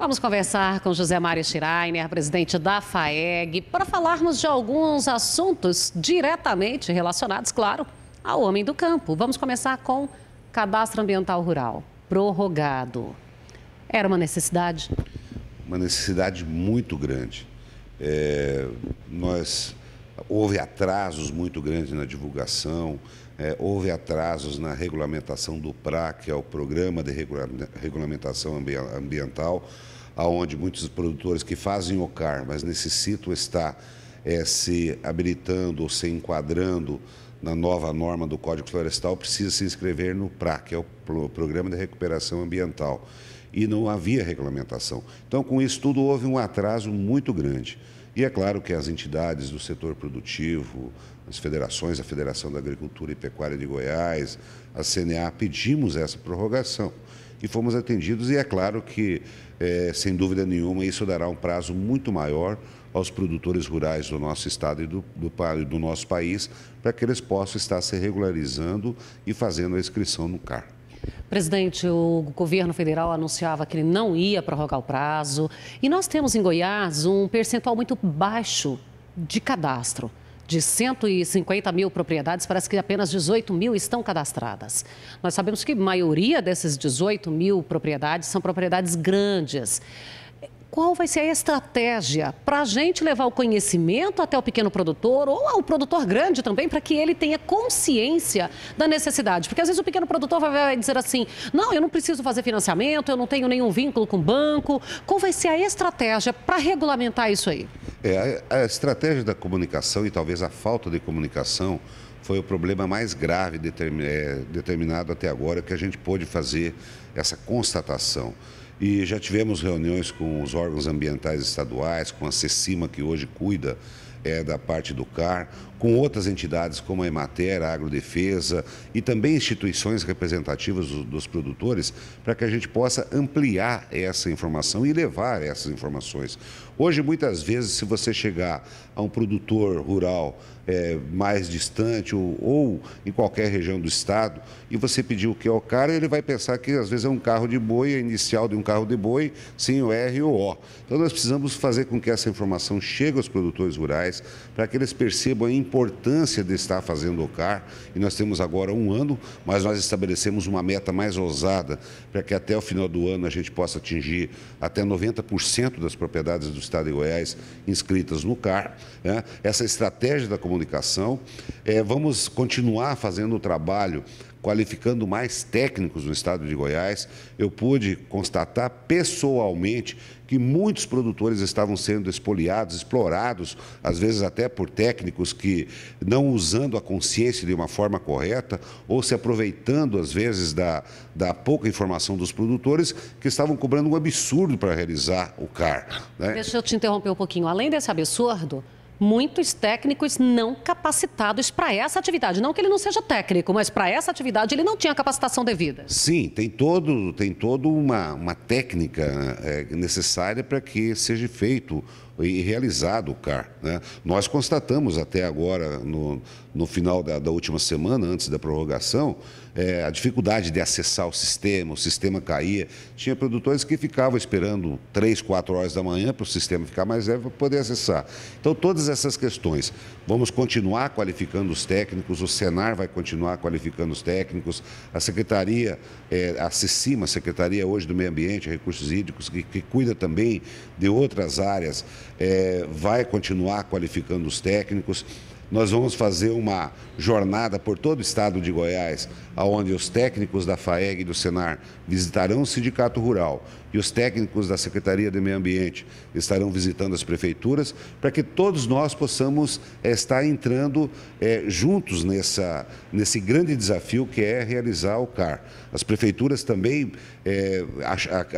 Vamos conversar com José Mário Schreiner, presidente da FAEG, para falarmos de alguns assuntos diretamente relacionados, claro, ao homem do campo. Vamos começar com cadastro ambiental rural, prorrogado. Era uma necessidade? Uma necessidade muito grande. É, nós houve atrasos muito grandes na divulgação, é, houve atrasos na regulamentação do PRA, que é o Programa de Regulamentação Ambiental, aonde muitos produtores que fazem o CAR, mas necessitam estar é, se habilitando ou se enquadrando na nova norma do Código Florestal, precisa se inscrever no PRA, que é o Programa de Recuperação Ambiental e não havia regulamentação. Então, com isso tudo, houve um atraso muito grande. E é claro que as entidades do setor produtivo, as federações, a Federação da Agricultura e Pecuária de Goiás, a CNA, pedimos essa prorrogação e fomos atendidos. E é claro que, é, sem dúvida nenhuma, isso dará um prazo muito maior aos produtores rurais do nosso estado e do, do, do nosso país, para que eles possam estar se regularizando e fazendo a inscrição no CAR. Presidente, o governo federal anunciava que ele não ia prorrogar o prazo e nós temos em Goiás um percentual muito baixo de cadastro. De 150 mil propriedades, parece que apenas 18 mil estão cadastradas. Nós sabemos que a maioria dessas 18 mil propriedades são propriedades grandes qual vai ser a estratégia para a gente levar o conhecimento até o pequeno produtor ou ao produtor grande também, para que ele tenha consciência da necessidade? Porque às vezes o pequeno produtor vai dizer assim: não, eu não preciso fazer financiamento, eu não tenho nenhum vínculo com o banco. Qual vai ser a estratégia para regulamentar isso aí? É, a estratégia da comunicação e talvez a falta de comunicação foi o problema mais grave é, determinado até agora que a gente pôde fazer essa constatação. E já tivemos reuniões com os órgãos ambientais estaduais, com a CECIMA, que hoje cuida é, da parte do CAR, com outras entidades como a Emater, a Agrodefesa e também instituições representativas dos, dos produtores, para que a gente possa ampliar essa informação e levar essas informações. Hoje, muitas vezes, se você chegar a um produtor rural é, mais distante ou, ou, em qualquer região do estado e você pedir o que é o Car ele vai pensar que às vezes é um carro de boi, é inicial de um carro de boi, sem o R ou O. Então, nós precisamos fazer com que essa informação chegue aos produtores rurais sociais, para que eles percebam a importância de estar fazendo o CAR. E nós temos agora um ano, mas nós estabelecemos uma meta mais ousada, para que até o final do ano a gente possa atingir até 90% das propriedades do Estado de Goiás inscritas no CAR. Né? Essa estratégia da comunicação, é, vamos continuar fazendo o trabalho qualificando mais técnicos no estado de Goiás, eu pude constatar pessoalmente que muitos produtores estavam sendo espoliados, explorados, às vezes até por técnicos que não usando a consciência de uma forma correta ou se aproveitando, às vezes, da, da pouca informação dos produtores que estavam cobrando um absurdo para realizar o CAR. Né? Deixa eu te interromper um pouquinho. Além desse absurdo, muitos técnicos não capacitados para essa atividade. Não que ele não seja técnico, mas para essa atividade ele não tinha capacitação devida. Sim, tem todo, tem toda uma, uma técnica é, necessária para que seja feito e realizado o CAR. Né? Nós constatamos até agora, no, no final da, da última semana, antes da prorrogação, é, a dificuldade de acessar o sistema, o sistema caía. Tinha produtores que ficavam esperando três, quatro horas da manhã para o sistema ficar mais leve para poder acessar. Então, todas essas questões. Vamos continuar qualificando os técnicos, o Senar vai continuar qualificando os técnicos, a Secretaria, é, a CICIMA, Secretaria hoje do Meio Ambiente e Recursos Hídricos, que, que, cuida também de outras áreas, é, vai continuar qualificando os técnicos. Nós vamos fazer uma jornada por todo o estado de Goiás, onde os técnicos da FAEG e do Senar visitarão o Sindicato Rural, e os técnicos da Secretaria de Meio Ambiente estarão visitando as prefeituras para que todos nós possamos eh, estar entrando é, juntos nessa, nesse grande desafio que é realizar o CAR. As prefeituras também é,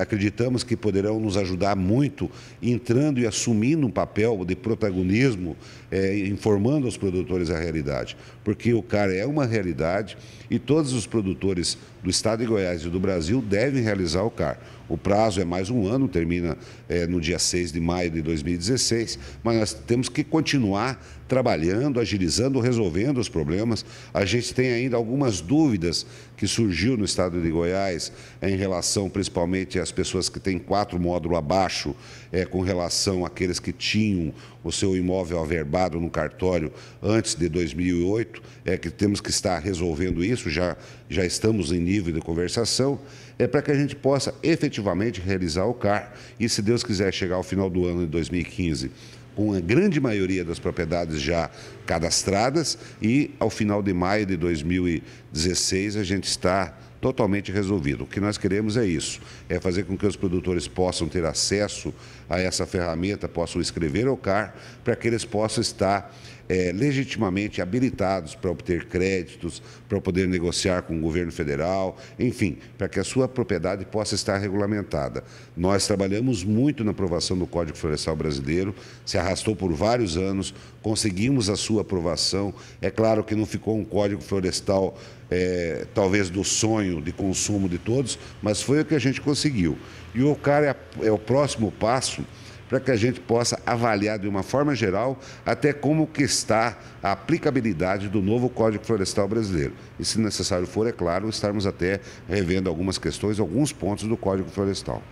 acreditamos que poderão nos ajudar muito entrando e assumindo um papel de protagonismo, é, informando aos produtores a realidade, porque o CAR é uma realidade e todos os produtores do Estado de Goiás e do Brasil devem realizar o CAR. O prazo é mais um ano, termina é, no dia 6 de maio de 2016, mas nós temos que continuar trabalhando, agilizando, resolvendo os problemas. A gente tem ainda algumas dúvidas que surgiu no estado de Goiás em relação principalmente às pessoas que têm quatro módulos abaixo, é, com relação àqueles que tinham o seu imóvel averbado no cartório antes de 2008, é que temos que estar resolvendo isso, já, já estamos em nível de conversação, é para que a gente possa efetivamente realizar o CAR e, se Deus quiser, chegar ao final do ano de 2015 com a grande maioria das propriedades já cadastradas e, ao final de maio de 2016, a gente está totalmente resolvido. O que nós queremos é isso, é fazer com que os produtores possam ter acesso a essa ferramenta, possam escrever o CAR, para que eles possam estar é, legitimamente habilitados para obter créditos, para poder negociar com o governo federal, enfim, para que a sua propriedade possa estar regulamentada. Nós trabalhamos muito na aprovação do Código Florestal Brasileiro, se arrastou por vários anos, conseguimos a sua aprovação. É claro que não ficou um Código Florestal, é, talvez, do sonho sonho de consumo de todos, mas foi o que a gente conseguiu. E o cara é, é o próximo passo para que a gente possa avaliar de uma forma geral até como que está a aplicabilidade do novo Código Florestal brasileiro. E se necessário for, é claro, estarmos até revendo algumas questões, alguns pontos do Código Florestal.